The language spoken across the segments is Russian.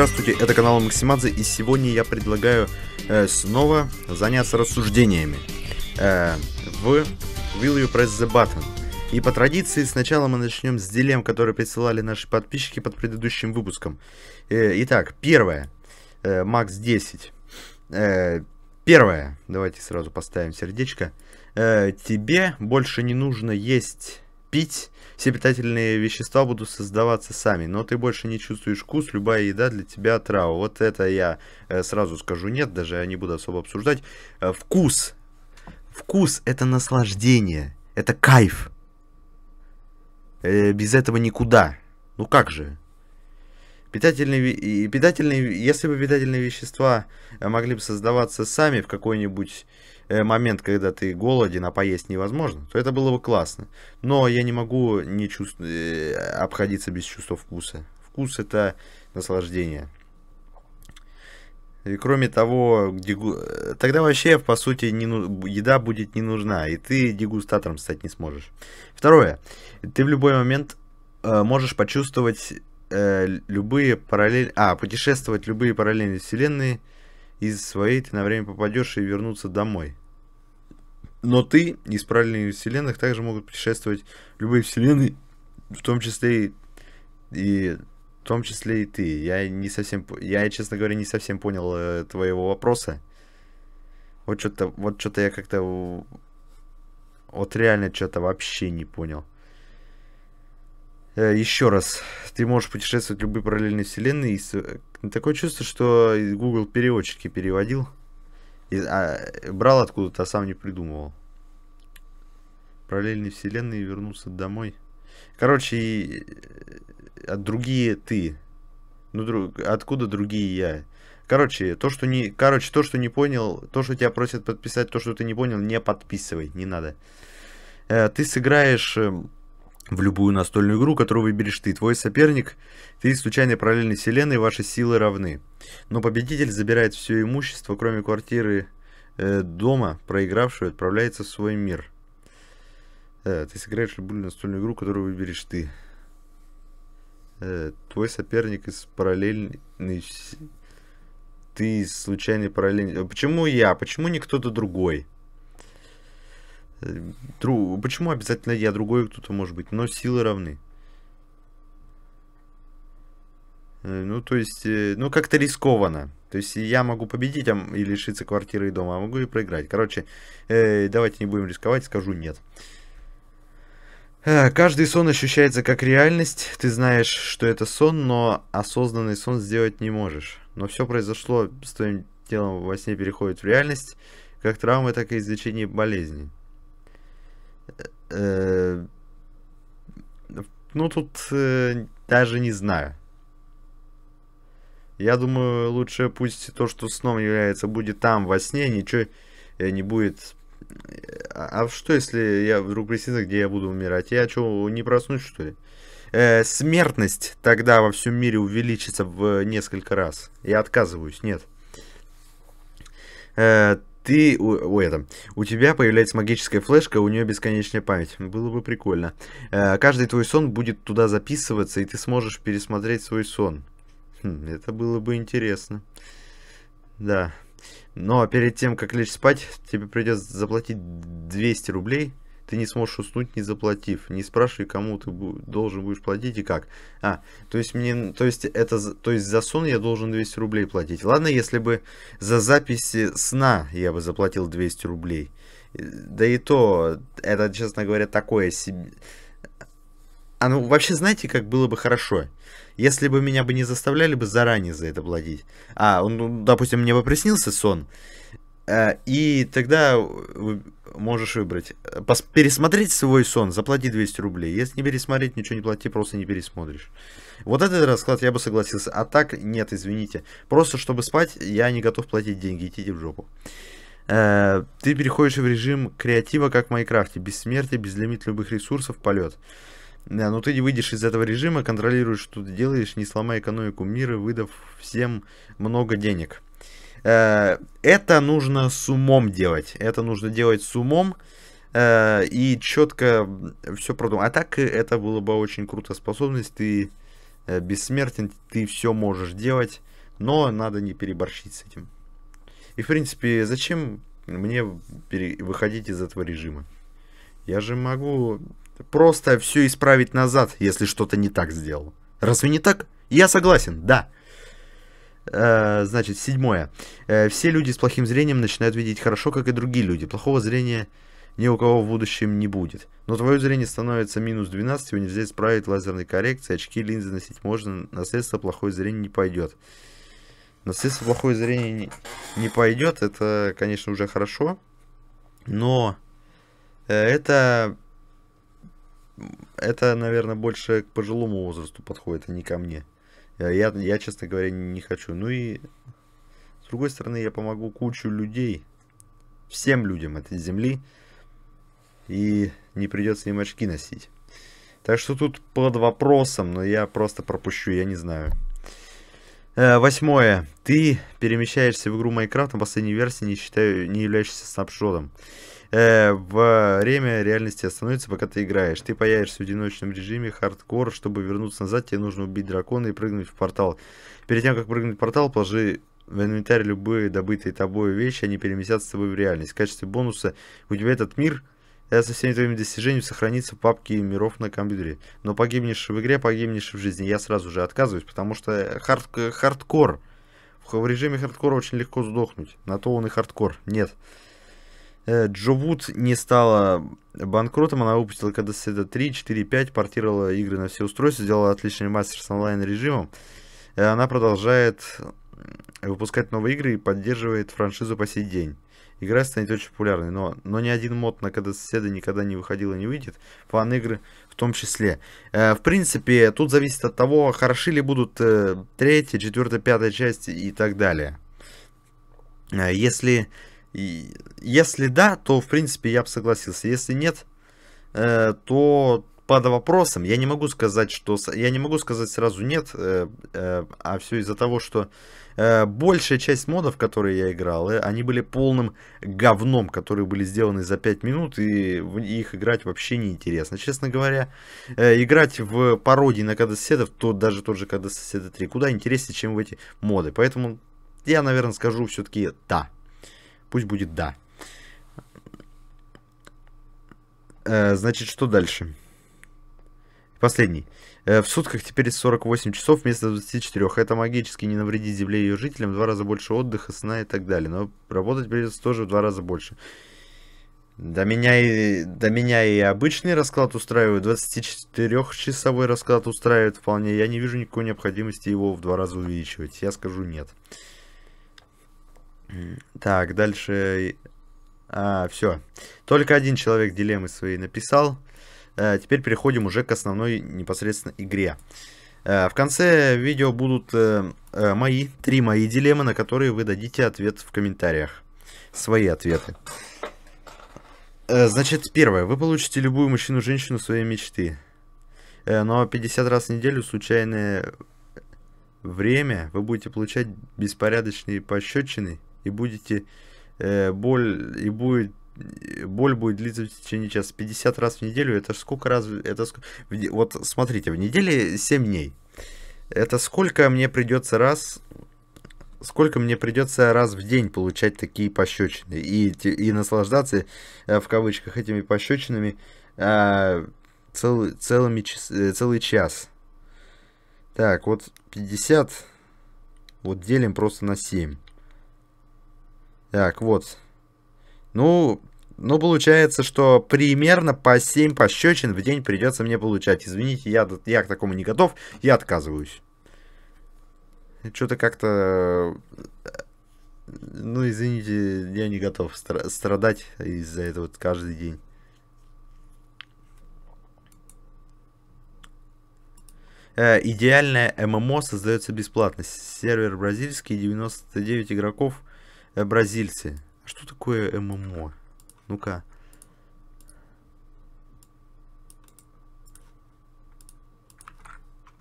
Здравствуйте, это канал Максимадзе, и сегодня я предлагаю э, снова заняться рассуждениями э, в Will You Press The Button. И по традиции сначала мы начнем с дилемм, которые присылали наши подписчики под предыдущим выпуском. Э, итак, первое. Э, Макс 10. Э, первое. Давайте сразу поставим сердечко. Э, тебе больше не нужно есть пить, все питательные вещества будут создаваться сами, но ты больше не чувствуешь вкус, любая еда для тебя отрава. Вот это я э, сразу скажу нет, даже я не буду особо обсуждать. Э, вкус. Вкус – это наслаждение, это кайф. Э, без этого никуда. Ну как же? Питательные, питательные, если бы питательные вещества могли бы создаваться сами в какой-нибудь Э, момент, когда ты голоден, а поесть невозможно, то это было бы классно. Но я не могу не чувств... Э, обходиться без чувства вкуса. Вкус это наслаждение. И кроме того, дегу... тогда вообще, по сути, не... Ну... еда будет не нужна, и ты дегустатором стать не сможешь. Второе. Ты в любой момент э, можешь почувствовать э, любые параллели... А, путешествовать любые параллельные вселенные, из своей ты на время попадешь и вернуться домой. Но ты из правильных вселенных также могут путешествовать любые вселенные, в том числе и, и в том числе и ты. Я не совсем, я, честно говоря, не совсем понял э, твоего вопроса. Вот что-то, вот что-то я как-то, вот реально что-то вообще не понял. Э, еще раз, ты можешь путешествовать в любые параллельные вселенные. И э, такое чувство, что Google переводчики переводил. И, а, брал откуда-то, а сам не придумывал. Параллельные вселенные вернуться домой. Короче, и, а другие ты. Ну, друг, откуда другие я? Короче, то, что не. Короче, то, что не понял, то, что тебя просят подписать, то, что ты не понял, не подписывай, не надо. Э, ты сыграешь эм, в любую настольную игру, которую выберешь ты. Твой соперник, ты из случайной параллельной вселенной, ваши силы равны. Но победитель забирает все имущество, кроме квартиры э, дома, проигравшую, отправляется в свой мир. Э, ты сыграешь любую настольную игру, которую выберешь ты. Э, твой соперник из параллельной... Ты из случайной параллельной... Почему я? Почему не кто-то другой? Друг, почему обязательно я другой кто-то может быть? Но силы равны. Э, ну, то есть, э, ну, как-то рискованно. То есть, я могу победить а, и лишиться квартиры и дома, а могу и проиграть. Короче, э, давайте не будем рисковать, скажу нет. Э, каждый сон ощущается как реальность. Ты знаешь, что это сон, но осознанный сон сделать не можешь. Но все произошло с твоим телом во сне переходит в реальность, как травмы, так и излечение болезней. Э, э, э, ну, тут даже не знаю. Я думаю, лучше пусть то, что сном является, будет там, во сне, ничего не будет. А, а что, если я вдруг приснится, где я буду умирать? Я что, не проснусь, что ли? Э, смертность тогда во всем мире увеличится в несколько раз. Я отказываюсь, нет ты, у, у, это, у тебя появляется магическая флешка, у нее бесконечная память. Было бы прикольно. Э, каждый твой сон будет туда записываться, и ты сможешь пересмотреть свой сон. Хм, это было бы интересно. Да. Но ну, а перед тем, как лечь спать, тебе придется заплатить 200 рублей ты не сможешь уснуть, не заплатив. Не спрашивай, кому ты должен будешь платить и как. А, то есть мне, то есть это, то есть за сон я должен 200 рублей платить. Ладно, если бы за записи сна я бы заплатил 200 рублей. Э, да и то, это, честно говоря, такое себе... А ну вообще знаете, как было бы хорошо? Если бы меня бы не заставляли бы заранее за это платить. А, он, ну, допустим, мне бы приснился сон, Э, и тогда э, можешь выбрать. Пересмотреть свой сон, заплати 200 рублей. Если не пересмотреть, ничего не плати, просто не пересмотришь. Вот этот расклад я бы согласился. А так, нет, извините. Просто чтобы спать, я не готов платить деньги. Идите в жопу. Э, ты переходишь в режим креатива, как в Майнкрафте. без смерти, без безлимит любых ресурсов, полет. Да, но ты не выйдешь из этого режима, контролируешь, что ты делаешь, не сломай экономику мира, выдав всем много денег. Э, это нужно с умом делать. Это нужно делать с умом э, и четко все продумать. А так э, это было бы очень круто способность. Ты э, бессмертен, ты все можешь делать, но надо не переборщить с этим. И в принципе, зачем мне пере... выходить из этого режима? Я же могу просто все исправить назад, если что-то не так сделал. Разве не так? Я согласен, да. Э, значит, седьмое. Э, все люди с плохим зрением начинают видеть хорошо, как и другие люди. Плохого зрения ни у кого в будущем не будет. Но твое зрение становится минус 12, его нельзя исправить лазерной коррекции, очки, линзы носить можно, наследство плохое зрение не пойдет. Наследство плохое зрение не, не пойдет, это, конечно, уже хорошо, но э, это, это, наверное, больше к пожилому возрасту подходит, а не ко мне. Э, я, я, честно говоря, не хочу. Ну и с другой стороны, я помогу кучу людей, всем людям этой земли, и не придется им очки носить. Так что тут под вопросом, но я просто пропущу, я не знаю. Э, восьмое. Ты перемещаешься в игру Майнкрафт на последней версии, не, считаю, не являешься снапшотом э, время реальности остановится, пока ты играешь. Ты появишься в одиночном режиме, хардкор. Чтобы вернуться назад, тебе нужно убить дракона и прыгнуть в портал. Перед тем, как прыгнуть в портал, положи в инвентарь любые добытые тобой вещи, они переместятся с тобой в реальность. В качестве бонуса у тебя этот мир э, со всеми твоими достижениями сохранится в папке миров на компьютере. Но погибнешь в игре, погибнешь в жизни. Я сразу же отказываюсь, потому что э, хард хардкор. В режиме хардкора очень легко сдохнуть. На то он и хардкор. Нет. Э, Джовуд не стала банкротом, она выпустила когда это 3, 4, 5, портировала игры на все устройства, сделала отличный мастер с онлайн-режимом. Э, она продолжает выпускать новые игры и поддерживает франшизу по сей день. Игра станет очень популярной, но, но ни один мод на Кадасседа никогда не выходил и не выйдет, фан игры в том числе. Э, в принципе, тут зависит от того, хороши ли будут э, третья, четвертая, пятая часть и так далее. Э, если и если да, то в принципе я бы согласился. Если нет, э, то под вопросом я не могу сказать, что я не могу сказать сразу нет, э, э, а все из-за того, что э, большая часть модов, которые я играл, э, они были полным говном, которые были сделаны за 5 минут, и в их играть вообще не интересно, Честно говоря, э, играть в пародии на Кадасседов, то даже тот же Кадасседа 3, куда интереснее, чем в эти моды. Поэтому я, наверное, скажу все-таки да. Пусть будет «да». Э, значит, что дальше? Последний. Э, в сутках теперь 48 часов вместо 24. Это магически не навредит Земле и ее жителям. два раза больше отдыха, сна и так далее. Но работать придется тоже в два раза больше. До меня и, до меня и обычный расклад устраивает. 24-часовой расклад устраивает вполне. Я не вижу никакой необходимости его в два раза увеличивать. Я скажу нет. Нет. Так, дальше... А, все. Только один человек дилеммы свои написал. А, теперь переходим уже к основной непосредственно игре. А, в конце видео будут а, мои, три мои дилеммы, на которые вы дадите ответ в комментариях. Свои ответы. Значит, первое. Вы получите любую мужчину-женщину своей мечты. Но 50 раз в неделю случайное время вы будете получать беспорядочные пощечины и будете э, боль и будет боль будет длиться в течение часа 50 раз в неделю это сколько раз это вот смотрите в неделе 7 дней это сколько мне придется раз сколько мне придется раз в день получать такие пощечины и и наслаждаться э, в кавычках этими пощечинами э, целый целыми э, целый час так вот 50 вот делим просто на 7 так, вот. Ну, ну, получается, что примерно по 7 пощечин в день придется мне получать. Извините, я, я к такому не готов, я отказываюсь. Что-то как-то... Э, ну, извините, я не готов страдать из-за этого каждый день. Идеальная э, идеальное ММО создается бесплатно. Сервер бразильский, 99 игроков Э, бразильцы. А что такое ММО? Ну-ка.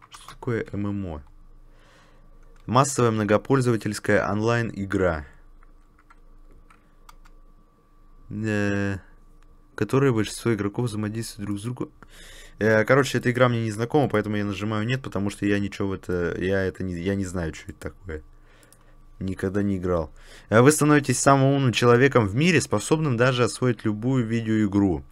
Что такое ММО? Массовая многопользовательская онлайн-игра. Э, которая большинство игроков взаимодействует друг с другом. Э, короче, эта игра мне не знакома, поэтому я нажимаю нет, потому что я ничего в это... Я это не, я не знаю, что это такое. Никогда не играл. А вы становитесь самым умным человеком в мире, способным даже освоить любую видеоигру.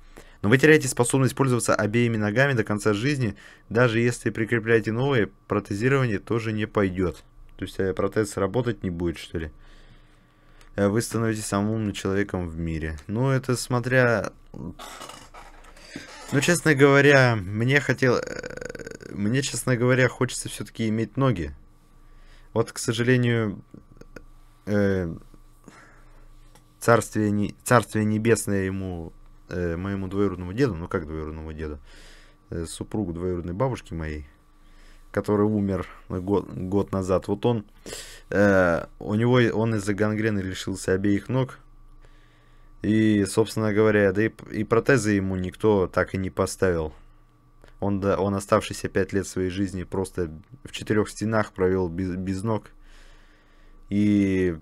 Но вы теряете способность пользоваться обеими ногами до конца жизни, даже если прикрепляете новые, протезирование тоже не пойдет. То есть э, протез работать не будет, что ли? А вы становитесь самым умным человеком в мире. Ну, это смотря... Ну, честно говоря, мне хотел... Э, мне, честно говоря, хочется все-таки иметь ноги. Вот, к сожалению, э, царствие, не, царствие небесное ему, э, моему двоюродному деду, ну как двоюродному деду, э, супругу двоюродной бабушки моей, который умер год, год назад, вот он, э, у него, он из-за гангрены лишился обеих ног, и, собственно говоря, да и, и протезы ему никто так и не поставил. Он, да, он оставшиеся пять лет своей жизни просто в четырех стенах провел без, без ног. И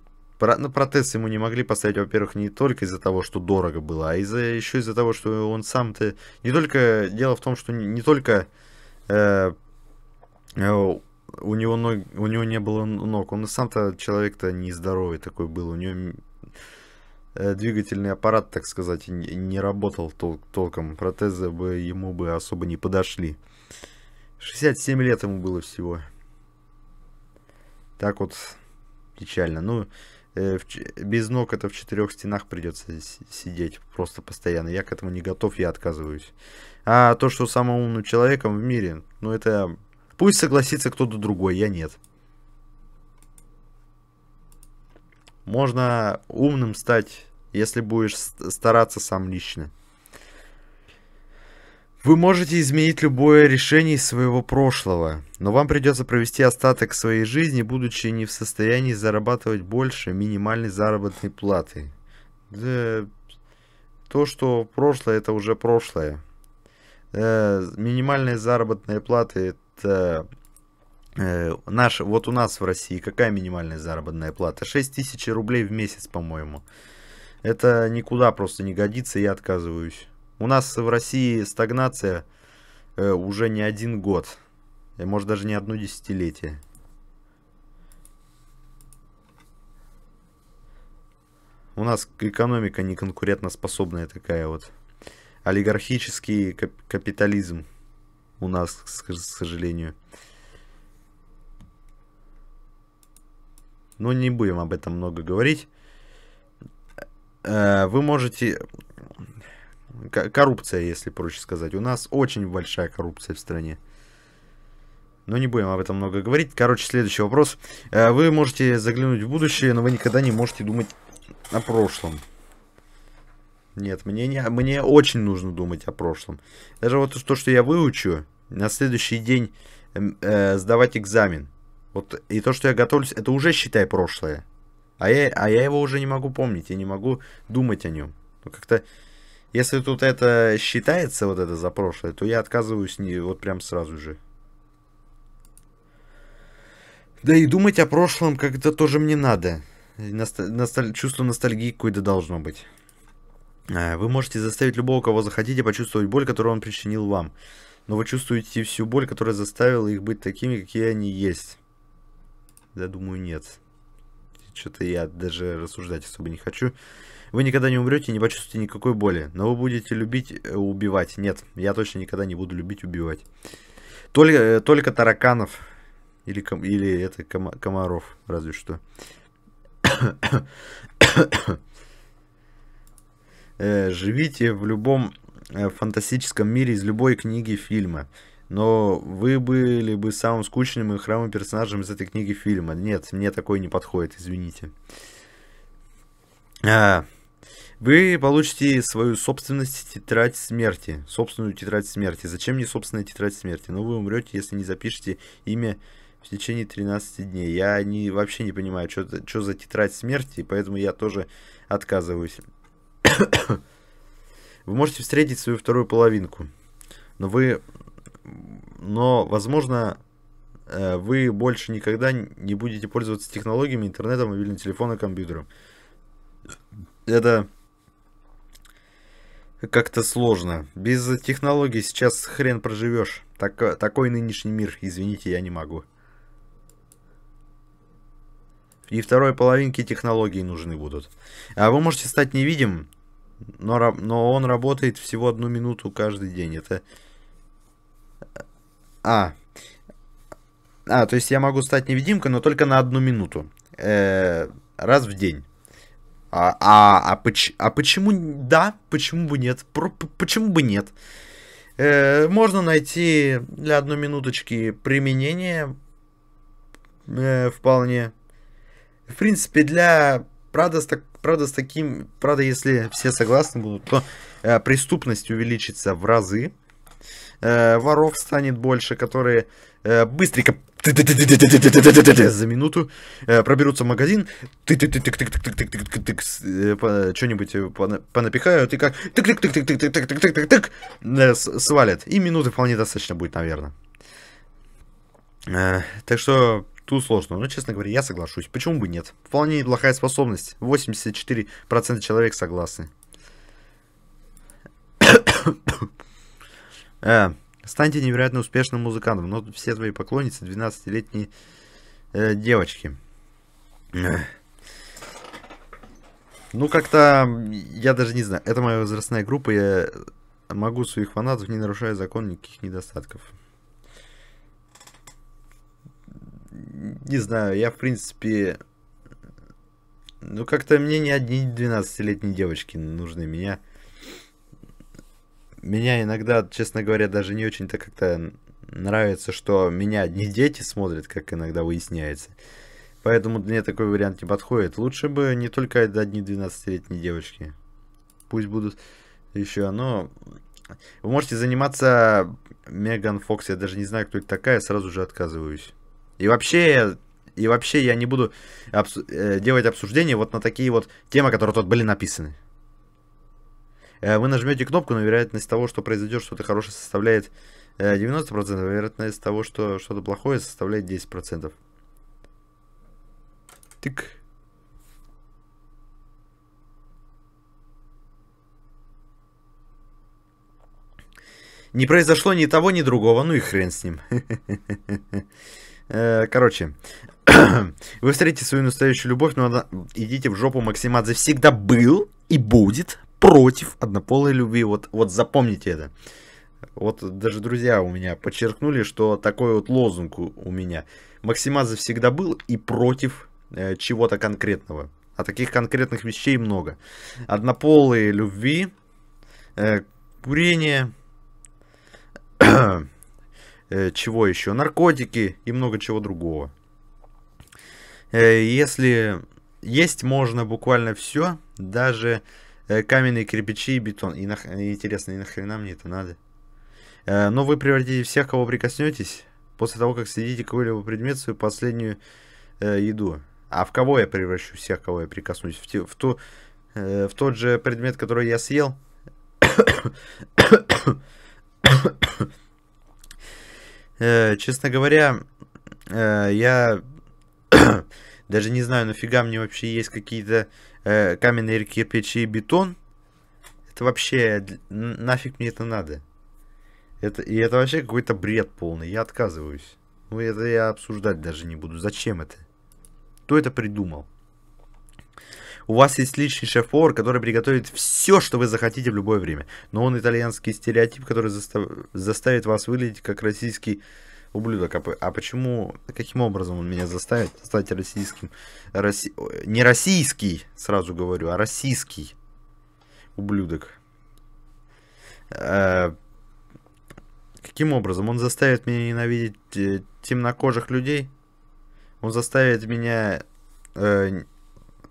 ну, протез ему не могли поставить, во-первых, не только из-за того, что дорого было, а из-за еще из-за того, что он сам-то не только дело в том, что не, не только э, э у него ног, у него не было ног, он сам-то человек-то нездоровый такой был, у него э, двигательный аппарат, так сказать, не, не работал тол толком, протезы бы ему бы особо не подошли. 67 лет ему было всего. Так вот, печально. Ну, э, в, без ног это в четырех стенах придется сидеть просто постоянно. Я к этому не готов, я отказываюсь. А то, что самым умным человеком в мире, ну это... Пусть согласится кто-то другой, я нет. Можно умным стать, если будешь стараться сам лично. Вы можете изменить любое решение из своего прошлого, но вам придется провести остаток своей жизни, будучи не в состоянии зарабатывать больше минимальной заработной платы. Да, э, то, что прошлое, это уже прошлое. Э, минимальная заработная плата это э, наш, вот у нас в России какая минимальная заработная плата? 6000 рублей в месяц, по-моему. Это никуда просто не годится, я отказываюсь. У нас в России стагнация э, уже не один год. И, может, даже не одно десятилетие. У нас экономика неконкурентоспособная такая вот. Олигархический кап капитализм у нас, к сожалению. Но не будем об этом много говорить. Э, вы можете Коррупция, если проще сказать. У нас очень большая коррупция в стране. Но не будем об этом много говорить. Короче, следующий вопрос. Э, вы можете заглянуть в будущее, но вы никогда не можете думать о прошлом. Нет, мне, не, мне очень нужно думать о прошлом. Даже вот то, что я выучу, на следующий день эм, э, сдавать экзамен. Вот и то, что я готовлюсь, это уже считай прошлое. А я, а я его уже не могу помнить, я не могу думать о нем. Ну, как-то если тут это считается, вот это за прошлое, то я отказываюсь не вот прям сразу же. Да и думать о прошлом как-то тоже мне надо. Носталь... Носталь... Чувство ностальгии какое-то должно быть. А, вы можете заставить любого, кого захотите, почувствовать боль, которую он причинил вам. Но вы чувствуете всю боль, которая заставила их быть такими, какие они есть. Я думаю, нет. Что-то я даже рассуждать особо не хочу. Вы никогда не умрете и не почувствуете никакой боли, но вы будете любить э, убивать. Нет, я точно никогда не буду любить убивать. Только, э, только тараканов или, ком, или это кома, комаров, разве что. Э, живите в любом фантастическом мире из любой книги фильма. Но вы были бы самым скучным и хромым персонажем из этой книги фильма. Нет, мне такой не подходит, извините. А, вы получите свою собственность тетрадь смерти. Собственную тетрадь смерти. Зачем мне собственная тетрадь смерти? Ну, вы умрете, если не запишете имя в течение 13 дней. Я не, вообще не понимаю, что, за тетрадь смерти, поэтому я тоже отказываюсь. вы можете встретить свою вторую половинку. Но вы... Но, возможно, э, вы больше никогда не будете пользоваться технологиями интернета, мобильным телефоном, компьютером. Это как-то сложно. Без технологий сейчас хрен проживешь. Так, такой нынешний мир, извините, я не могу. И второй половинке технологий нужны будут. А вы можете стать невидим, но, но он работает всего одну минуту каждый день. Это... А. А, то есть я могу стать невидимкой, но только на одну минуту. Э -э раз в день. А, а, а, поч, а почему да, почему бы нет? Про, почему бы нет? Э, можно найти для одной минуточки применение э, вполне. В принципе, для правда с, так, правда с таким, правда если все согласны будут, то э, преступность увеличится в разы э, воров станет больше, которые э, быстренько за минуту проберутся в магазин, что-нибудь понапихают и как свалят. И минуты вполне достаточно будет, наверное. Так что тут сложно. Но, честно говоря, я соглашусь. Почему бы нет? Вполне неплохая способность. 84% человек согласны. Э, станьте невероятно успешным музыкантом. Но ну, все твои поклонницы 12-летние э, девочки. Э. Ну, как-то, я даже не знаю. Это моя возрастная группа, я могу своих фанатов, не нарушая закон никаких недостатков. Не знаю, я, в принципе... Ну, как-то мне не одни 12-летние девочки нужны. Меня меня иногда, честно говоря, даже не очень-то как-то нравится, что меня не дети смотрят, как иногда выясняется. Поэтому мне такой вариант не подходит. Лучше бы не только одни 12-летние девочки. Пусть будут еще, но... Вы можете заниматься Меган Фокс, я даже не знаю, кто это такая, сразу же отказываюсь. И вообще, и вообще я не буду абс... Э, делать обсуждения вот на такие вот темы, которые тут были написаны. Э, вы нажмете кнопку, но вероятность того, что произойдет что-то хорошее, составляет 90%, э, а вероятность того, что что-то плохое, составляет 10%. Тык. Не произошло ни того, ни другого, ну и хрен с ним. Э, короче, вы встретите свою настоящую любовь, но она... идите в жопу, Максимадзе всегда был и будет против однополой любви. Вот, вот запомните это. Вот даже друзья у меня подчеркнули, что такой вот лозунг у меня. Максимадзе всегда был и против э, чего-то конкретного. А таких конкретных вещей много. Однополые любви, э, курение, э, чего еще, наркотики и много чего другого. Э, если есть можно буквально все, даже э, каменные кирпичи и бетон. И нах... Интересно, и нахрена мне это надо? Э, но вы превратите всех, кого прикоснетесь, после того, как съедите какой-либо предмет, свою последнюю э, еду. А в кого я превращу всех, кого я прикоснусь? В, те, в, ту, э, в тот же предмет, который я съел? э, честно говоря, э, я Даже не знаю, нафига мне вообще есть какие-то э, каменные кирпичи и бетон. Это вообще, нафиг мне это надо. Это, и это вообще какой-то бред полный, я отказываюсь. Ну, это я обсуждать даже не буду. Зачем это? Кто это придумал? У вас есть личный шеф-повар, который приготовит все, что вы захотите в любое время. Но он итальянский стереотип, который застав... заставит вас выглядеть как российский ублюдок, а, а почему, каким образом он меня заставит стать российским, Роси... не российский, сразу говорю, а российский ублюдок? Э, каким образом? Он заставит меня ненавидеть э, темнокожих людей? Он заставит меня э,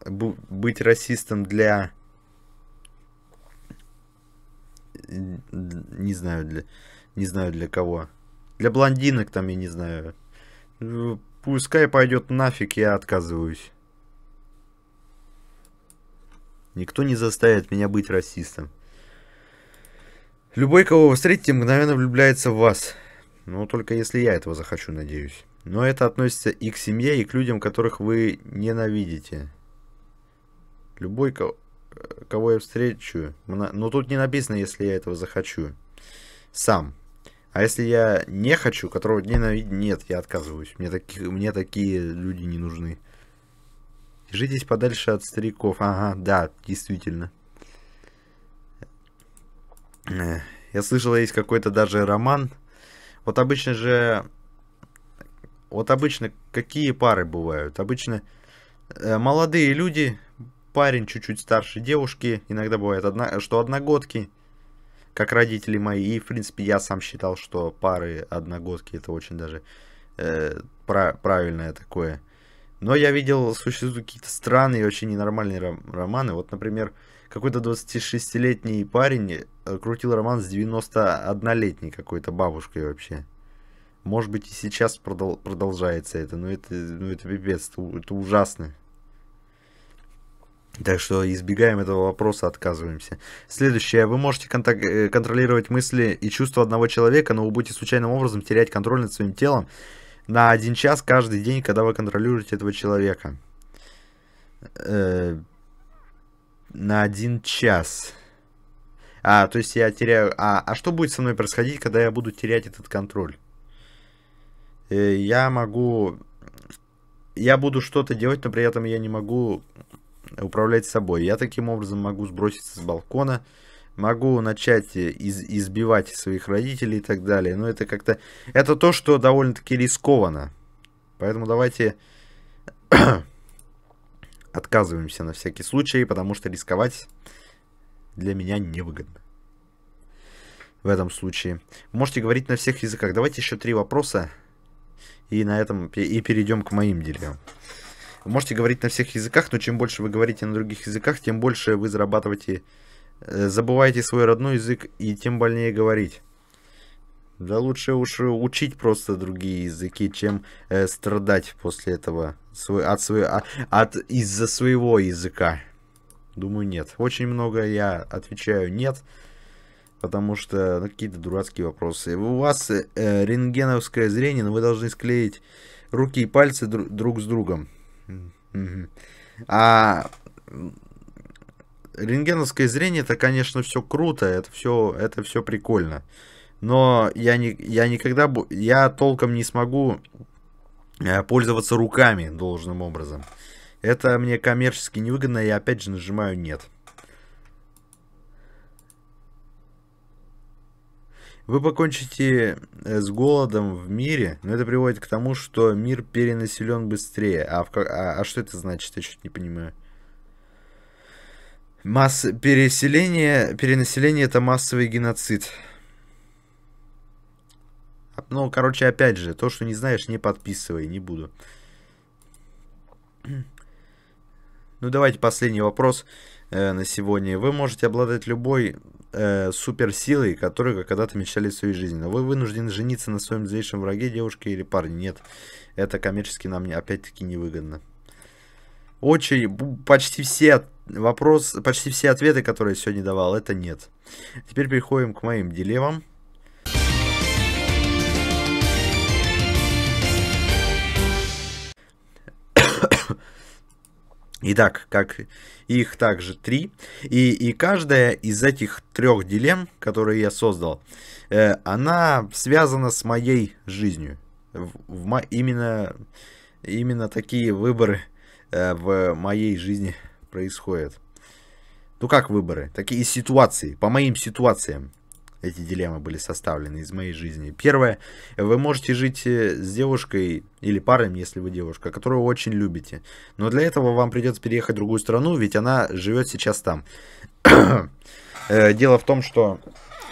быть расистом для... Не знаю, для... Не знаю для кого. Для блондинок там, я не знаю. Ну, Пускай пойдет нафиг, я отказываюсь. Никто не заставит меня быть расистом. Любой, кого вы встретите, мгновенно влюбляется в вас. Но только если я этого захочу, надеюсь. Но это относится и к семье, и к людям, которых вы ненавидите. Любой, кого я встречу... Но тут не написано, если я этого захочу. Сам. А если я не хочу, которого ненавидеть, нет, я отказываюсь. Мне, таки, мне такие люди не нужны. Держитесь подальше от стариков. Ага, да, действительно. Я слышал, есть какой-то даже роман. Вот обычно же... Вот обычно какие пары бывают? Обычно э, молодые люди, парень чуть-чуть старше девушки, иногда бывает, одна, что одногодки, как родители мои. И, в принципе, я сам считал, что пары одногодки это очень даже э, пра- правильное такое. Но я видел, существуют какие-то странные, очень ненормальные ром- романы. Вот, например, какой-то 26-летний парень э, крутил роман с 91-летней какой-то бабушкой вообще. Может быть, и сейчас продол- продолжается это, но это, ну, это пипец, это, это ужасно. Так что избегаем этого вопроса, отказываемся. Следующее. Вы можете э, контролировать мысли и чувства одного человека, но вы будете случайным образом терять контроль над своим телом на один час каждый день, когда вы контролируете этого человека. Э на один час. А, то есть я теряю... А, а что будет со мной происходить, когда я буду терять этот контроль? Э я могу... Я буду что-то делать, но при этом я не могу управлять собой. Я таким образом могу сброситься с балкона, могу начать из избивать своих родителей и так далее. Но это как-то... Это то, что довольно-таки рискованно. Поэтому давайте отказываемся на всякий случай, потому что рисковать для меня невыгодно. В этом случае. Можете говорить на всех языках. Давайте еще три вопроса. И на этом и перейдем к моим делам. Вы можете говорить на всех языках, но чем больше вы говорите на других языках, тем больше вы зарабатываете. Э, Забывайте свой родной язык и тем больнее говорить. Да лучше уж учить просто другие языки, чем э, страдать после этого свой, от, свой, от, а, от из-за своего языка. Думаю, нет. Очень много я отвечаю нет, потому что ну, какие-то дурацкие вопросы. У вас э, рентгеновское зрение, но вы должны склеить руки и пальцы друг, друг с другом. А рентгеновское зрение это, конечно, все круто, это все, это все прикольно. Но я, не, я никогда, я толком не смогу э, пользоваться руками должным образом. Это мне коммерчески невыгодно, и опять же нажимаю нет. Вы покончите э, с голодом в мире, но это приводит к тому, что мир перенаселен быстрее. А, в, а, а что это значит? Я чуть не понимаю. Масс... Переселение... Перенаселение это массовый геноцид. А, ну, короче, опять же, то, что не знаешь, не подписывай, не буду. Ну, давайте последний вопрос. Вопрос. Э, на сегодня, вы можете обладать любой э, суперсилой, которую когда-то мечтали в своей жизни. Но вы вынуждены жениться на своем злейшем враге, девушке или парне. Нет, это коммерчески нам опять-таки невыгодно. Очень, почти все вопросы, почти все ответы, которые я сегодня давал, это нет. Теперь переходим к моим дилеммам. Итак, как их также три. И, и каждая из этих трех дилем, которые я создал, э, она связана с моей жизнью. В, в мо, именно, именно такие выборы э, в моей жизни происходят. Ну как выборы? Такие ситуации, по моим ситуациям эти дилеммы были составлены из моей жизни. Первое, вы можете жить э, с девушкой или парнем, если вы девушка, которую очень любите. Но для этого вам придется переехать в другую страну, ведь она живет сейчас там. Э, дело в том, что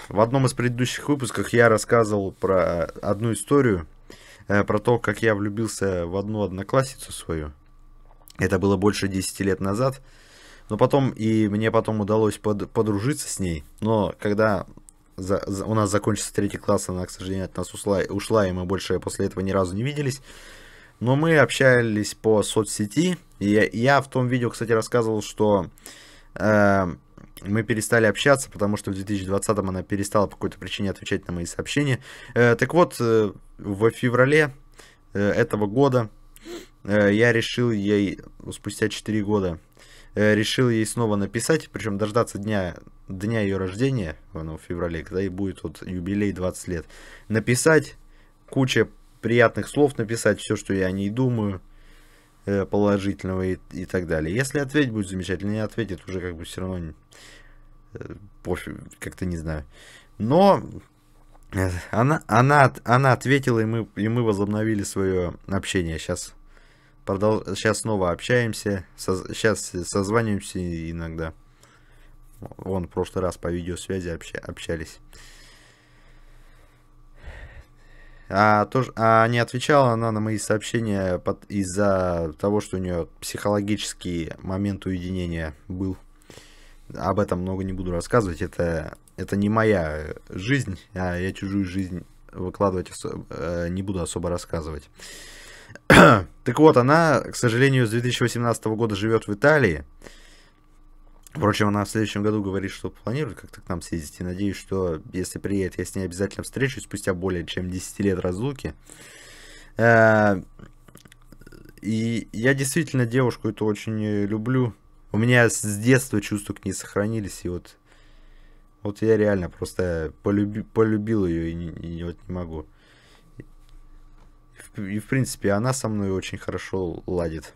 в одном из предыдущих выпусков я рассказывал про одну историю, э, про то, как я влюбился в одну одноклассницу свою. Это было больше 10 лет назад. Но потом, и мне потом удалось под, подружиться с ней. Но когда за, за, у нас закончится третий класс, она, к сожалению, от нас ушла, ушла, и мы больше после этого ни разу не виделись. Но мы общались по соцсети, и я, я в том видео, кстати, рассказывал, что э, мы перестали общаться, потому что в 2020-м она перестала по какой-то причине отвечать на мои сообщения. Э, так вот, э, в феврале э, этого года э, я решил ей спустя 4 года Э, решил ей снова написать, причем дождаться дня, дня ее рождения, оно в феврале, когда ей будет вот юбилей 20 лет, написать, куча приятных слов написать, все, что я о ней думаю, э, положительного и, и так далее. Если ответить будет замечательно, не ответит уже как бы все равно э, пофиг, как-то не знаю. Но она, она, она ответила, и мы, и мы возобновили свое общение. Сейчас Продол... Сейчас снова общаемся. Со... Сейчас созваниваемся иногда. Вон, в прошлый раз по видеосвязи общ... общались. А, тоже, а не отвечала она на мои сообщения под... из-за того, что у нее психологический момент уединения был. Об этом много не буду рассказывать. Это, это не моя жизнь, а я чужую жизнь выкладывать осо... Э, не буду особо рассказывать. так вот, она, к сожалению, с 2018 года живет в Италии. Впрочем, она в следующем году говорит, что планирует как-то к нам съездить. И надеюсь, что если приедет, я с ней обязательно встречусь спустя более чем 10 лет разлуки. Э, и я действительно девушку эту очень э, люблю. У меня с детства чувства к ней сохранились. И вот, вот я реально просто полюби, полюбил ее и, и вот не могу и, в принципе, она со мной очень хорошо ладит.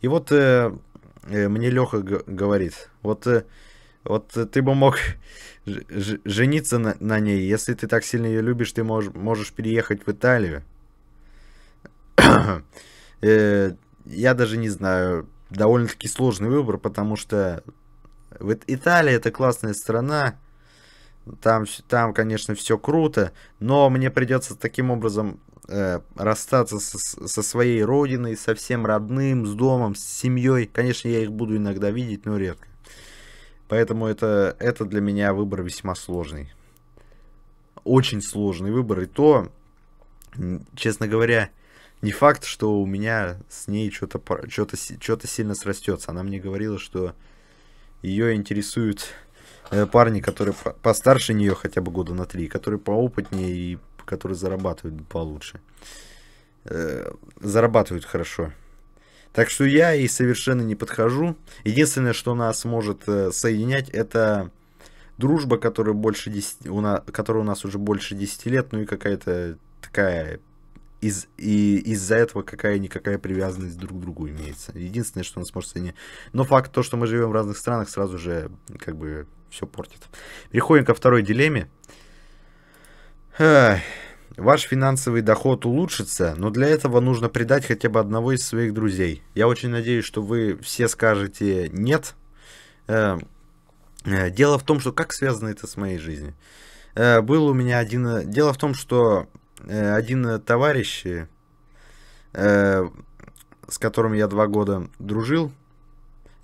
И вот э, э мне Леха говорит, вот, э, вот ты бы мог жениться на, на ней, если ты так сильно ее любишь, ты мож, можешь переехать в Италию. э, я даже не знаю, довольно-таки сложный выбор, потому что Италия это классная страна, там, там, конечно, все круто, но мне придется таким образом э, расстаться со, со своей родиной, со всем родным, с домом, с семьей. Конечно, я их буду иногда видеть, но редко. Поэтому это, это для меня выбор весьма сложный. Очень сложный выбор. И то, честно говоря, не факт, что у меня с ней что-то что -то, что -то сильно срастется. Она мне говорила, что ее интересуют э, парни, которые постарше нее хотя бы года на три, которые поопытнее и которые зарабатывают получше. Э, зарабатывают хорошо. Так что я и совершенно не подхожу. Единственное, что нас может э, соединять, это дружба, которая, больше 10, у нас, которая у нас уже больше 10 лет, ну и какая-то такая из, и из-за этого какая-никакая привязанность друг к другу имеется. Единственное, что нас может соединять. Но факт то, что мы живем в разных странах, сразу же как бы все портит. Переходим ко второй дилемме. Ваш финансовый доход улучшится, но для этого нужно предать хотя бы одного из своих друзей. Я очень надеюсь, что вы все скажете «нет». Эм, э, дело в том, что как связано это с моей жизнью? Э, был у меня один... Э, дело в том, что один товарищ, с которым я два года дружил,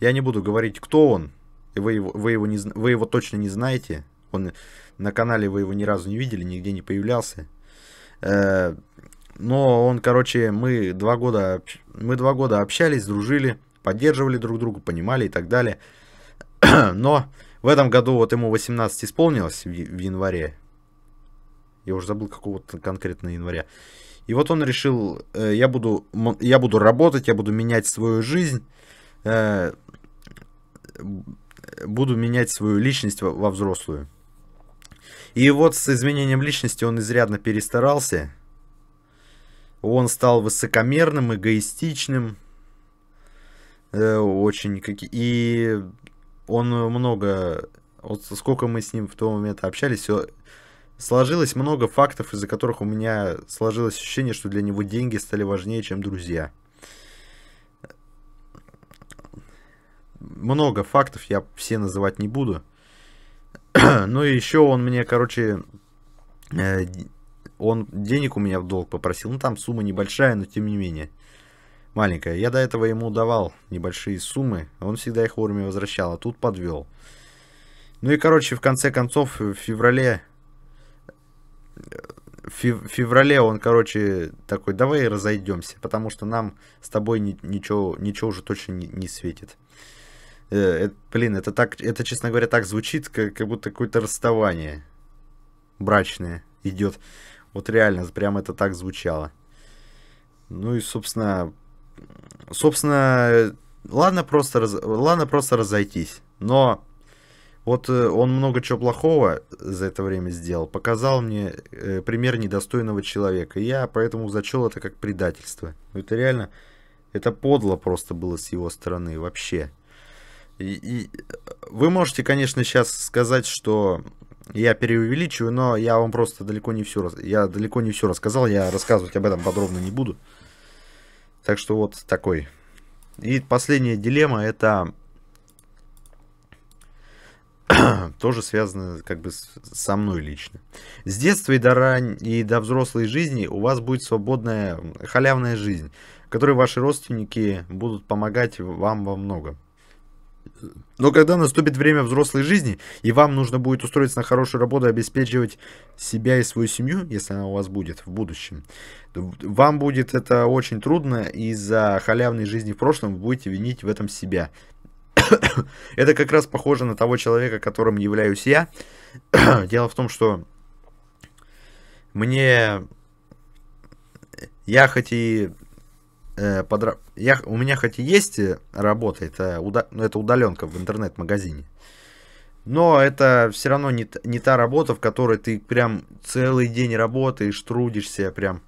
я не буду говорить, кто он, вы его, вы его, не, вы его точно не знаете, он на канале вы его ни разу не видели, нигде не появлялся. Э, но он, короче, мы два года, мы два года общались, дружили, поддерживали друг друга, понимали и так далее. Но в этом году вот ему 18 исполнилось в, январе. Я уже забыл какого-то конкретно января. И вот он решил, э, я буду, я буду работать, я буду менять свою жизнь, э, буду менять свою личность во взрослую. И вот с изменением личности он изрядно перестарался. Он стал высокомерным, эгоистичным. Э, очень... И он много... Вот сколько мы с ним в то момент общались, сложилось много фактов, из-за которых у меня сложилось ощущение, что для него деньги стали важнее, чем друзья. Много фактов, я все называть не буду. ну и еще он мне, короче, э, он денег у меня в долг попросил. Ну там сумма небольшая, но тем не менее. Маленькая. Я до этого ему давал небольшие суммы. Он всегда их вовремя возвращал, а тут подвел. Ну и, короче, в конце концов, в феврале... Э, в феврале он, короче, такой, давай разойдемся, потому что нам с тобой ничего, ничего уже точно не, не светит. Э, это, блин, это так, это, честно говоря, так звучит, как, как будто какое-то расставание брачное идет. Вот реально, прям это так звучало. Ну и, собственно, собственно, ладно просто, раз, ладно просто разойтись. Но вот э, он много чего плохого за это время сделал. Показал мне э, пример недостойного человека. И я поэтому зачел это как предательство. Это реально, это подло просто было с его стороны вообще. И, и вы можете, конечно, сейчас сказать, что я переувеличиваю, но я вам просто далеко не все, я далеко не все рассказал, я рассказывать об этом подробно не буду. Так что вот такой. И последняя дилемма это тоже связано как бы со мной лично. С детства и до, ран... и до взрослой жизни у вас будет свободная халявная жизнь, в которой ваши родственники будут помогать вам во многом. Но когда наступит время взрослой жизни, и вам нужно будет устроиться на хорошую работу и обеспечивать себя и свою семью, если она у вас будет в будущем, вам будет это очень трудно из-за халявной жизни в прошлом, вы будете винить в этом себя. это как раз похоже на того человека, которым являюсь я. Дело в том, что мне я хоть и э, подра... я, у меня хоть и есть э, работа, это, а, уда... Ну, это удаленка в интернет-магазине, но это все равно не, не та работа, в которой ты прям целый день работаешь, трудишься прям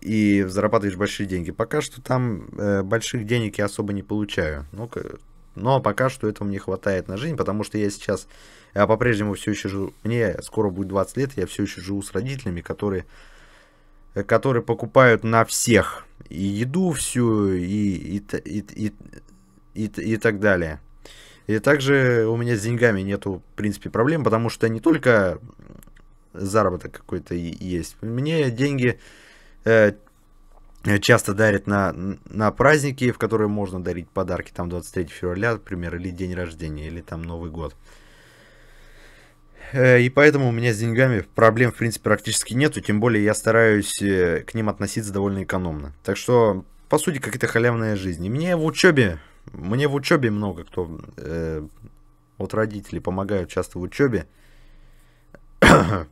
и зарабатываешь большие деньги. Пока что там э, больших денег я особо не получаю. Ну, но пока что этого мне хватает на жизнь, потому что я сейчас я по-прежнему все еще живу. Мне скоро будет 20 лет, я все еще живу с родителями, которые которые покупают на всех. И еду всю, и, и, и, и, и, и так далее. И также у меня с деньгами нету, в принципе, проблем, потому что не только заработок какой-то есть. Мне деньги э, часто дарят на, на праздники, в которые можно дарить подарки, там 23 февраля, например, или день рождения, или там Новый год. Э, Э, и поэтому у меня с деньгами проблем, в принципе, практически нету, тем более я стараюсь э, к ним относиться довольно экономно. Так что, по сути, какая-то халявная жизнь. И мне в учебе, мне в учебе много кто, э, вот родители помогают часто в учебе.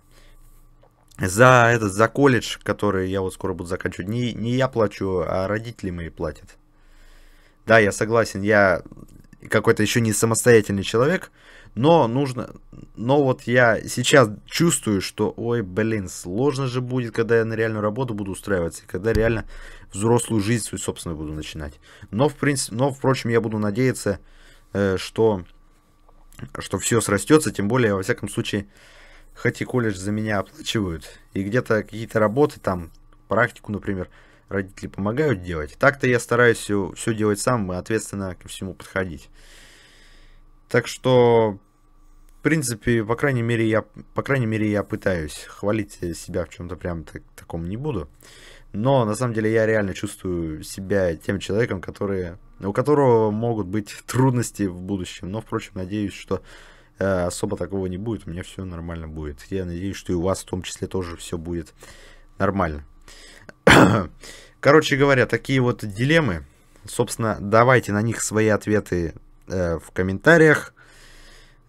за этот, за колледж, который я вот скоро буду заканчивать, не, не я плачу, а родители мои платят. Да, я согласен, я какой-то еще не самостоятельный человек, но нужно... Но вот я сейчас чувствую, что, ой, блин, сложно же будет, когда я на реальную работу буду устраиваться, и когда реально взрослую жизнь свою собственную буду начинать. Но, в принципе, но, впрочем, я буду надеяться, э, что, что все срастется, тем более, во всяком случае, хоть и колледж за меня оплачивают, и где-то какие-то работы, там, практику, например, родители помогают делать. Так-то я стараюсь все, все делать сам и ответственно ко всему подходить. Так что принципе, по крайней мере, я, по крайней мере, я пытаюсь хвалить себя в чем-то прям так, таком не буду. Но на самом деле я реально чувствую себя тем человеком, который, у которого могут быть трудности в будущем. Но, впрочем, надеюсь, что э, особо такого не будет. У меня все нормально будет. Я надеюсь, что и у вас в том числе тоже все будет нормально. Короче говоря, такие вот дилеммы. Собственно, давайте на них свои ответы э, в комментариях.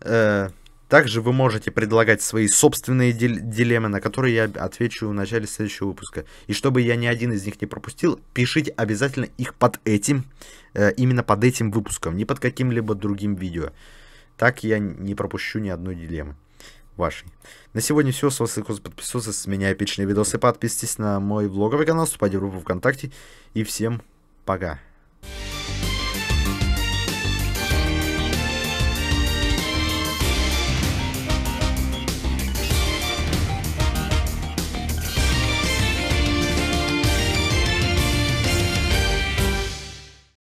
Э, также вы можете предлагать свои собственные дилеммы, на которые я отвечу в начале следующего выпуска. И чтобы я ни один из них не пропустил, пишите обязательно их под этим, э, именно под этим выпуском, не под каким-либо другим видео. Так я не пропущу ни одной дилеммы вашей. На сегодня все. С вас лайкос, подписываться, с меня эпичные видосы. Подписывайтесь на мой влоговый канал, вступайте в группу ВКонтакте. И всем Пока.